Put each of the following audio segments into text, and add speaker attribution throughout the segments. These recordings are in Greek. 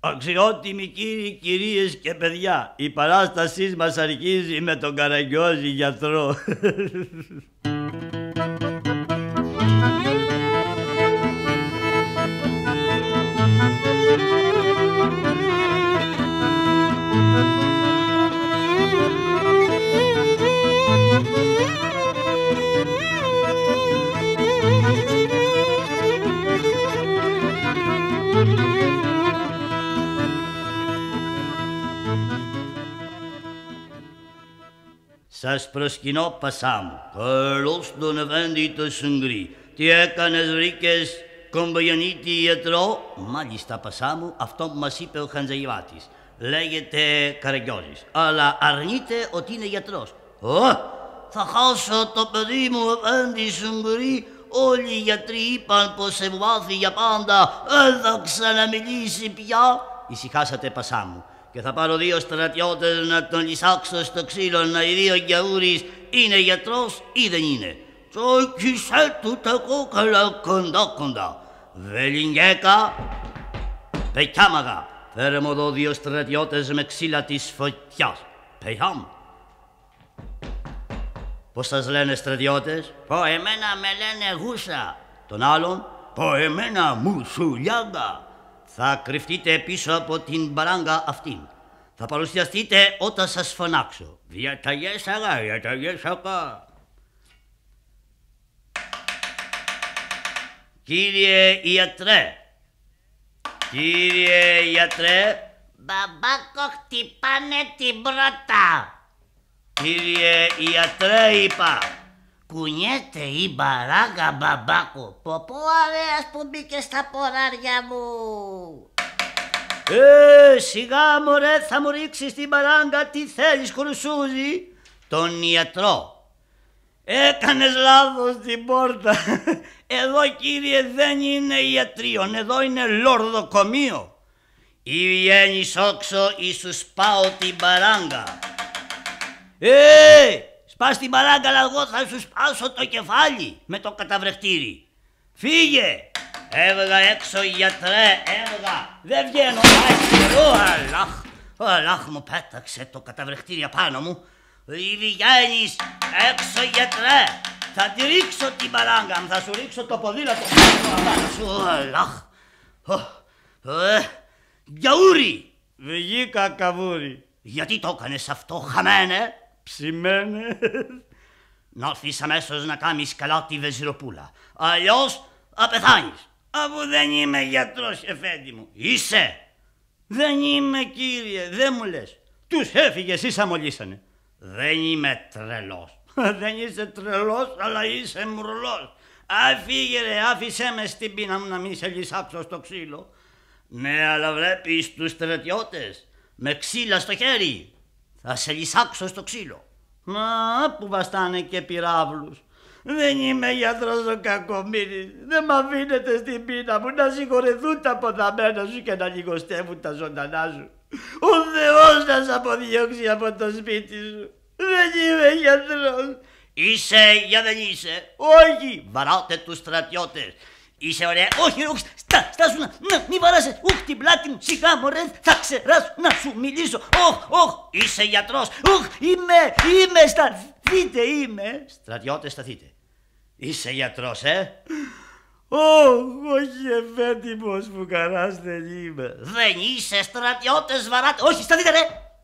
Speaker 1: Αξιότιμοι κύριοι, κυρίες και παιδιά, η παράστασή μας αρχίζει με τον Καραγκιόζη γιατρό. Σας προσκυνώ πασά μου. Καλώς τον Εβέντη το Σουγκρί. Τι έκανες Ρίκες, κομπαγιονίτη ιατρό. Μάλιστα πασά μου, αυτό μας είπε ο Χαντζαγιβάτης. Λέγεται Καραγκιόζης, αλλά αρνείται ότι είναι γιατρός. Ω, θα χάσω το παιδί μου Εβέντη Σουγκρί. Όλοι οι γιατροί είπαν πως σε για πάντα. Δεν θα ξαναμιλήσει πια. Ησυχάσατε πασά μου και θα πάρω δύο στρατιώτες να τον λυσάξω στο ξύλο να οι δύο γιαούρις είναι γιατρός ή δεν είναι. Τσόκισε του τα κόκαλα κοντά κοντά. Βελιγκέκα, πεκιάμαγα, φέρε μου εδώ δύο στρατιώτες με ξύλα της φωτιάς. Πεχάμ. Πώς σας λένε στρατιώτες, Πώς εμένα με λένε στρατιώτες. Πω εμένα με λένε γούσα. Τον άλλον. Πω εμένα μουσουλιάγκα. Θα κρυφτείτε πίσω από την μπαράγκα αυτήν. Θα παρουσιαστείτε όταν σας φωνάξω. Διαταγές αγά, διαταγές αγά. Κύριε Ιατρέ. Κύριε Ιατρέ. Μπαμπάκο χτυπάνε την πρώτα. Κύριε Ιατρέ είπα. Κουνιέται η μπαράγκα μπαμπάκο. Ποπό αρέας που μπήκε στα ποράρια μου. Ε, σιγά μωρέ θα μου ρίξεις την παράγκα τι θέλεις κουρσούζι. Τον ιατρό. Έκανες λάθος την πόρτα. Εδώ κύριε δεν είναι ιατρίον, εδώ είναι λορδοκομείο. Ή βγαίνεις όξο ή σου σπάω την παράγκα. Ε, σπάς την παράγκα αλλά εγώ θα σου σπάσω το κεφάλι με το καταβρεχτήρι. Φύγε! Έβγα έξω γιατρέ, έβγα. Δεν βγαίνω, ο αλάχ. Ο αλάχ μου πέταξε το καταβρεχτήρι απάνω μου. βγαίνει έξω γιατρέ. Θα τη ρίξω την παράγκα μου, θα σου ρίξω το ποδήλατο. Ο αλάχ. Ε, γιαούρι. Βγήκα καβούρι. Γιατί το έκανες αυτό, χαμένε. Ψημένε. Να έρθεις αμέσως να κάνεις καλά τη βεζιροπούλα. Αλλιώς απεθάνεις αφού δεν είμαι γιατρός εφέντη μου. Είσαι. Δεν είμαι κύριε, δεν μου λες. Τους έφυγες εσύ σαμολίσανε. Δεν είμαι τρελός. δεν είσαι τρελός αλλά είσαι μουρλός. Αφήγε ρε, άφησέ με στην πίνα μου να μην σε στο ξύλο. Ναι, αλλά βλέπεις τους στρατιώτες με ξύλα στο χέρι. Θα σε λυσάξω στο ξύλο. Μα που βαστάνε και πυράβλους. Δεν είμαι γιατρός ο κακομύρης. Δεν με αφήνετε στην πείνα μου να συγχωρεθούν τα ποδαμένα σου και να λιγοστεύουν τα ζωντανά σου. Ο Θεός να σε αποδιώξει από το σπίτι σου. Δεν είμαι γιατρός! Είσαι για δεν είσαι. Όχι. Βαράτε τους στρατιώτες! Είσαι ωραία. Όχι, όχι, στά, στάσου να, να μη βαράσε. Ουχ, την πλάτη μου, σιγά μωρέ, θα ξεράσω να σου μιλήσω. Όχι, όχι. είσαι γιατρός! Οχ, είμαι, είμαι, σταθείτε, είμαι. Στρατιώτες, σταθείτε. Είσαι γιατρός, ε. Όχι, εφέτιμος που καλά δεν είμαι. Δεν είσαι στρατιώτες βαράτε. Όχι, σταθείτε ρε.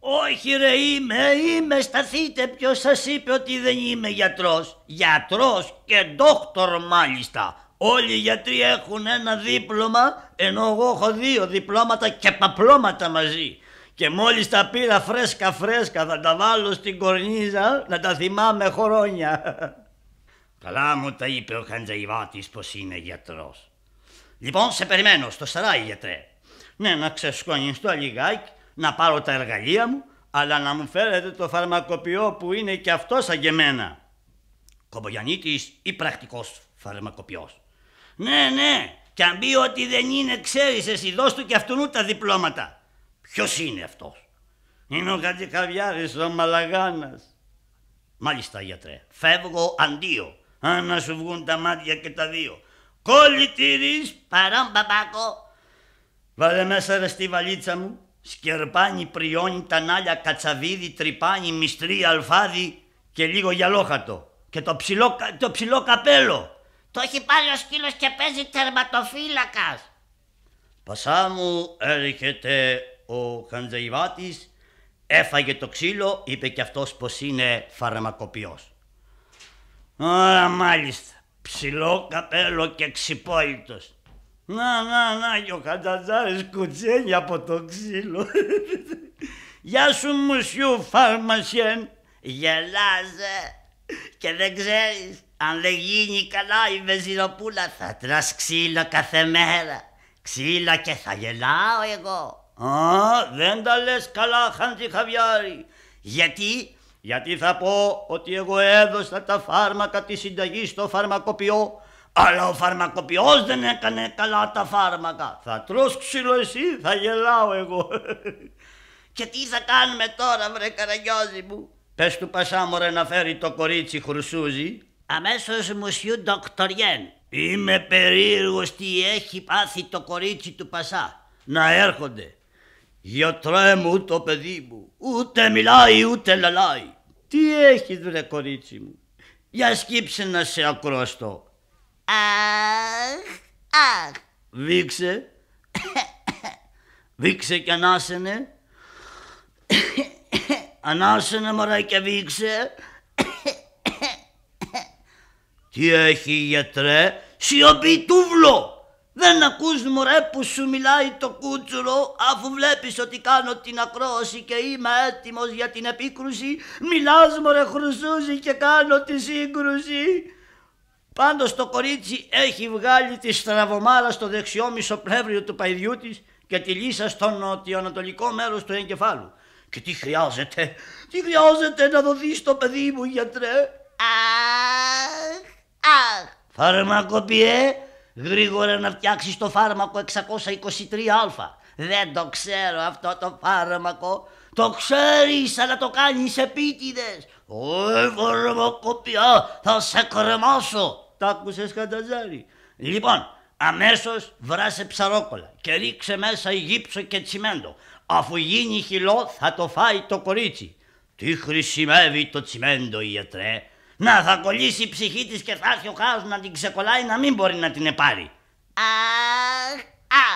Speaker 1: Όχι ρε είμαι, είμαι, σταθείτε. Ποιος σας είπε ότι δεν είμαι γιατρός! Γιατρός και ντόκτορ μάλιστα. Όλοι οι γιατροί έχουν ένα δίπλωμα, ενώ εγώ έχω δύο διπλώματα και παπλώματα μαζί. Και μόλις τα πήρα φρέσκα φρέσκα θα τα βάλω στην κορνίζα να τα θυμάμαι χρόνια. Καλά μου τα είπε ο Χαντζαϊβάτης πως είναι γιατρός. Λοιπόν, σε περιμένω στο σαράι, γιατρέ. Ναι, να ξεσκονιστώ λιγάκι, να πάρω τα εργαλεία μου, αλλά να μου φέρετε το φαρμακοποιό που είναι και αυτός σαν και εμένα. Κομπογιαννίτης ή πρακτικός φαρμακοποιός. Ναι, ναι, και αν πει ότι δεν είναι, ξέρεις εσύ, δώσ' του και αυτού τα διπλώματα. Ποιος είναι αυτός. Είναι ο Χατζικαβιάρης ο Μαλαγάνας. Μάλιστα, γιατρέ. Φεύγω αντίο. Αν να σου βγουν τα μάτια και τα δύο. Κολλητήρης, παρόν παπάκο. Βάλε μέσα ρε στη βαλίτσα μου. Σκερπάνι, πριόνι, τανάλια, κατσαβίδι, τρυπάνι, μυστρή, αλφάδι και λίγο γυαλόχατο. Και το ψηλό, το ψηλό καπέλο. Το έχει πάρει ο σκύλος και παίζει τερματοφύλακας. Πασά μου έρχεται ο Χαντζαϊβάτης, έφαγε το ξύλο, είπε και αυτός πως είναι φαρμακοποιός. Ωραία, μάλιστα. Ψηλό καπέλο και ξυπόλυτος. Να, να, να, και ο Χατζατζάρης κουτσένει από το ξύλο. Γεια σου, μουσιού, φάρμασιεν. Γελάζε και δεν ξέρεις αν δεν γίνει καλά η βεζιροπούλα θα τρας ξύλο κάθε μέρα. Ξύλο και θα γελάω εγώ. Α, δεν τα λες καλά, Χαντζη Γιατί γιατί θα πω ότι εγώ έδωσα τα φάρμακα της συνταγής στο φαρμακοποιό, αλλά ο φαρμακοποιός δεν έκανε καλά τα φάρμακα. Θα τρως ξύλο εσύ, θα γελάω εγώ. Και τι θα κάνουμε τώρα βρε καραγιώζη μου. Πες του Πασάμορα να φέρει το κορίτσι χρυσούζι. Αμέσως μουσιού ντοκτοριέν. Είμαι περίεργος τι έχει πάθει το κορίτσι του Πασά. Να έρχονται. Γιατρέ μου το παιδί μου, ούτε μιλάει ούτε λαλάει. Τι έχει βρε κορίτσι μου, για σκύψε να σε ακροαστώ. Αχ, αχ. Βήξε, βήξε και ανάσαινε. ανάσαινε μωρέ και βήξε. Τι έχει γιατρέ, σιωπή τούβλο. Δεν ακούς μωρέ που σου μιλάει το κούτσουρο αφού βλέπεις ότι κάνω την ακρόαση και είμαι έτοιμος για την επίκρουση μιλάς μωρέ χρουσούζι και κάνω τη σύγκρουση. Πάντως το κορίτσι έχει βγάλει τη στραβωμάρα στο δεξιό μισοπλεύριο του παϊδιού της και τη λύσα στο νοτιοανατολικό μέρος του εγκεφάλου. Και τι χρειάζεται, τι χρειάζεται να δοθεί στο παιδί μου γιατρέ. Αχ, αχ. Φαρμακοποιέ, γρήγορα να φτιάξεις το φάρμακο 623α. Δεν το ξέρω αυτό το φάρμακο. Το ξέρεις αλλά το κάνεις επίτηδες. Ωε φαρμακοπιά θα σε κρεμάσω. Τ' άκουσες καταζάρι. Λοιπόν, αμέσως βράσε ψαρόκολα και ρίξε μέσα γύψο και τσιμέντο. Αφού γίνει χυλό θα το φάει το κορίτσι. Τι χρησιμεύει το τσιμέντο ιατρέ, να θα κολλήσει η ψυχή της και θα έρθει ο χάος να την ξεκολλάει να μην μπορεί να την επάρει. Αχ,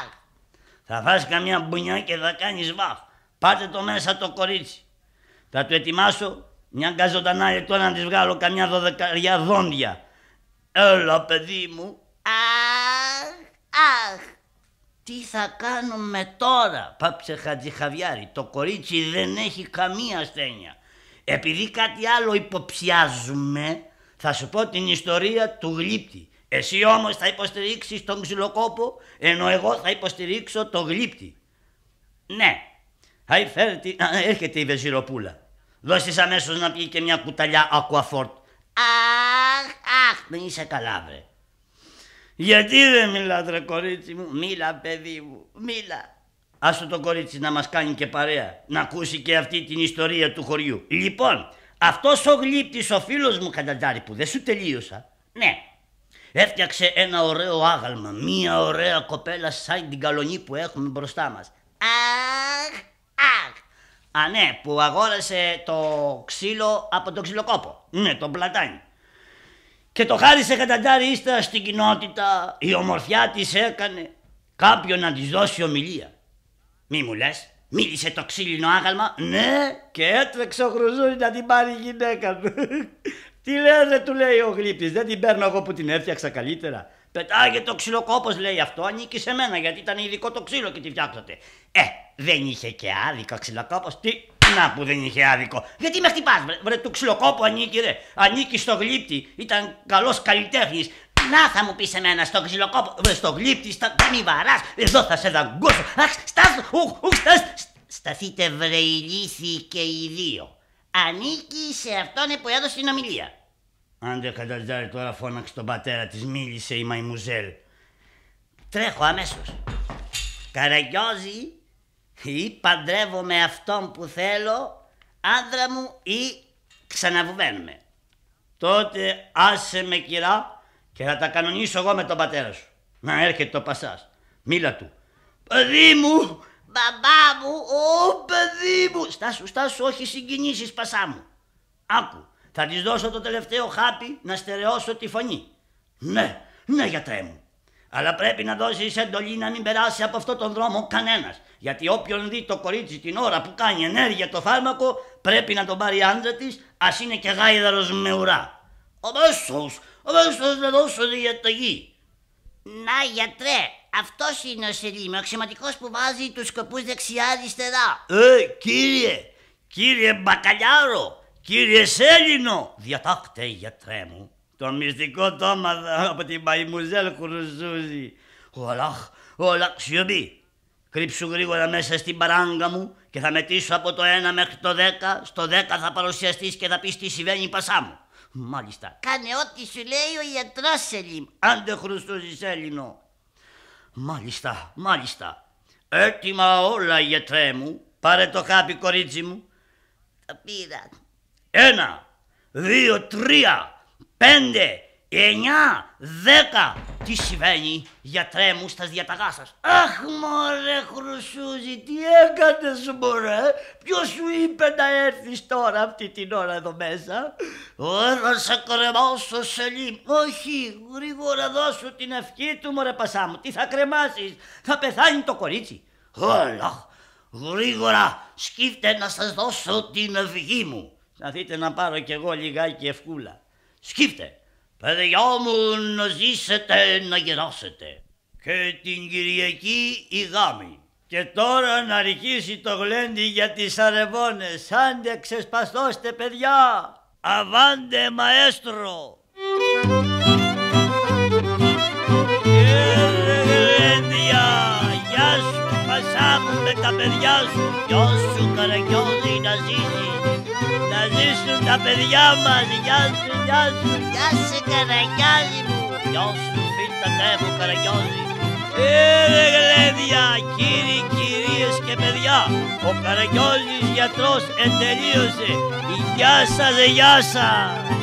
Speaker 1: αχ. Θα φας καμιά μπουνιά και θα κάνεις βαφ. Πάτε το μέσα το κορίτσι. Θα του ετοιμάσω μια γκαζοντανά λεπτό να της βγάλω καμιά δωδεκαριά δόντια. Έλα παιδί μου. Αχ, αχ. Τι θα κάνουμε τώρα, πάψε Χατζηχαβιάρη. Το κορίτσι δεν έχει καμία ασθένεια. Επειδή κάτι άλλο υποψιάζουμε, θα σου πω την ιστορία του γλύπτη. Εσύ όμως θα υποστηρίξεις τον ξυλοκόπο, ενώ εγώ θα υποστηρίξω τον γλύπτη. Ναι, έρχεται η βεζιροπούλα. Δώσε αμέσως να πει και μια κουταλιά ακουαφόρτ. Αχ, αχ, δεν είσαι καλά βρε. Γιατί δεν μιλάς, ρε κορίτσι μου, μίλα παιδί μου, μίλα. Άστο το κορίτσι να μας κάνει και παρέα, να ακούσει και αυτή την ιστορία του χωριού. Λοιπόν, αυτός ο γλύπτης ο φίλος μου καταντάρι που δεν σου τελείωσα, ναι, έφτιαξε ένα ωραίο άγαλμα, μία ωραία κοπέλα σαν την καλονή που έχουμε μπροστά μας. Αχ, αχ. Α, ναι, που αγόρασε το ξύλο από τον ξυλοκόπο. Ναι, τον πλατάνι. Και το χάρισε καταντάρι ύστερα στην κοινότητα. Η ομορφιά της έκανε κάποιον να της δώσει ομιλία. Μη μου λες, μίλησε το ξύλινο άγαλμα, ναι, και έτρεξε ο Χρουζούρη να την πάρει η γυναίκα του. Τι λες του λέει ο Γλύπτης, δεν την παίρνω εγώ που την έφτιαξα καλύτερα. Πετάγε το ξυλοκόπο, λέει αυτό, ανήκει σε μένα γιατί ήταν ειδικό το ξύλο και τη φτιάξατε. Ε, δεν είχε και άδικο ξυλοκόπος. Τι να που δεν είχε άδικο. Γιατί με χτυπάς, βρε, βρε του ξυλοκόπου ανήκει, ρε. Ανήκει στο γλύπτη. Ήταν καλός καλλιτέχνης. Να θα μου πεις εμένα στο ξυλοκόπο, στο γλύπτη, στα κανιβαρά. Εδώ θα σε δαγκώσω. Αχ, στάθ, ουχ, ουχ, στάθ. Σταθείτε βρε και οι δύο. Ανήκει σε αυτόν που έδωσε την ομιλία. δεν καταζάρι τώρα φώναξε τον πατέρα της μίλησε η Μαϊμουζέλ. Τρέχω αμέσως. Καραγκιόζη ή παντρεύομαι αυτόν που θέλω, άνδρα μου ή ξαναβουβαίνουμε. Τότε άσε με κυρά και θα τα κανονίσω εγώ με τον πατέρα σου. Να έρχεται το πασάς. Μίλα του. Παιδί μου, μπαμπά μου, ο παιδί μου. Στάσου, στάσου, όχι συγκινήσεις Πασά μου. Άκου, θα της δώσω το τελευταίο χάπι να στερεώσω τη φωνή. Ναι, ναι γιατρέ μου. Αλλά πρέπει να δώσεις εντολή να μην περάσει από αυτόν τον δρόμο κανένας. Γιατί όποιον δει το κορίτσι την ώρα που κάνει ενέργεια το φάρμακο, πρέπει να τον πάρει άντρα της, ας είναι και γάιδαρος με ουρά. Ο ο Μαύρο να δώσω διαταγή. Να γιατρέ, αυτός είναι ο Σελίμ, ο αξιωματικός που βάζει τους σκοπούς δεξιά-αριστερά. Ε, κύριε, κύριε Μπακαλιάρο, κύριε Σέλινο, διατάκτε, γιατρέ μου. Το μυστικό τόμα από την Παϊμουζέλ Κουρουζούζη. Ολάχ, Αλάχ, σιωπή. Κρύψου γρήγορα μέσα στην παράγκα μου και θα μετήσω από το 1 μέχρι το 10. Στο 10 θα παρουσιαστείς και θα πεις τι συμβαίνει πασά μου. Μάλιστα. Κάνε ό,τι σου λέει ο γιατρό Σελίμ. δεν χρωστούζει Έλληνο. Μάλιστα, μάλιστα. Έτοιμα όλα, γιατρέ μου. Πάρε το χάπι, κορίτσι μου. Τα πήρα. Ένα, δύο, τρία, πέντε, Εννιά, δέκα. Τι συμβαίνει, γιατρέ μου, στα διαταγά σας. Αχ, μωρέ, χρυσούζη τι έκανες, μωρέ. Ποιος σου είπε να έρθεις τώρα αυτή την ώρα εδώ μέσα. Όλα σε κρεμάσω, Σελίμ. Όχι, γρήγορα δώσου την ευχή του, μωρέ, πασά μου. Τι θα κρεμάσεις θα πεθάνει το κορίτσι. Όλα, γρήγορα, σκύφτε να σας δώσω την ευχή μου. Να δείτε να πάρω κι εγώ λιγάκι ευκούλα. Σκύφτε. Παιδιά μου να ζήσετε, να γεράσετε. Και την Κυριακή η γάμη. Και τώρα να αρχίσει το γλέντι για τις αρεβόνες. Άντε ξεσπαστώστε παιδιά. Αβάντε μαέστρο. Ε, γεια σου Πασά τα παιδιά σου Γεια σου καρακιώδη να ζήσεις ζήσουν τα παιδιά μας. Γεια σου, γεια σου. Γεια σου, καραγκιάζι μου. Γεια σου, φίλτα μου, καραγκιάζι. Ήρε ε, γλέδια, κύριοι, κυρίες και παιδιά, ο Καραγκιόζης γιατρός εντελείωσε. Γεια σας, γεια σας.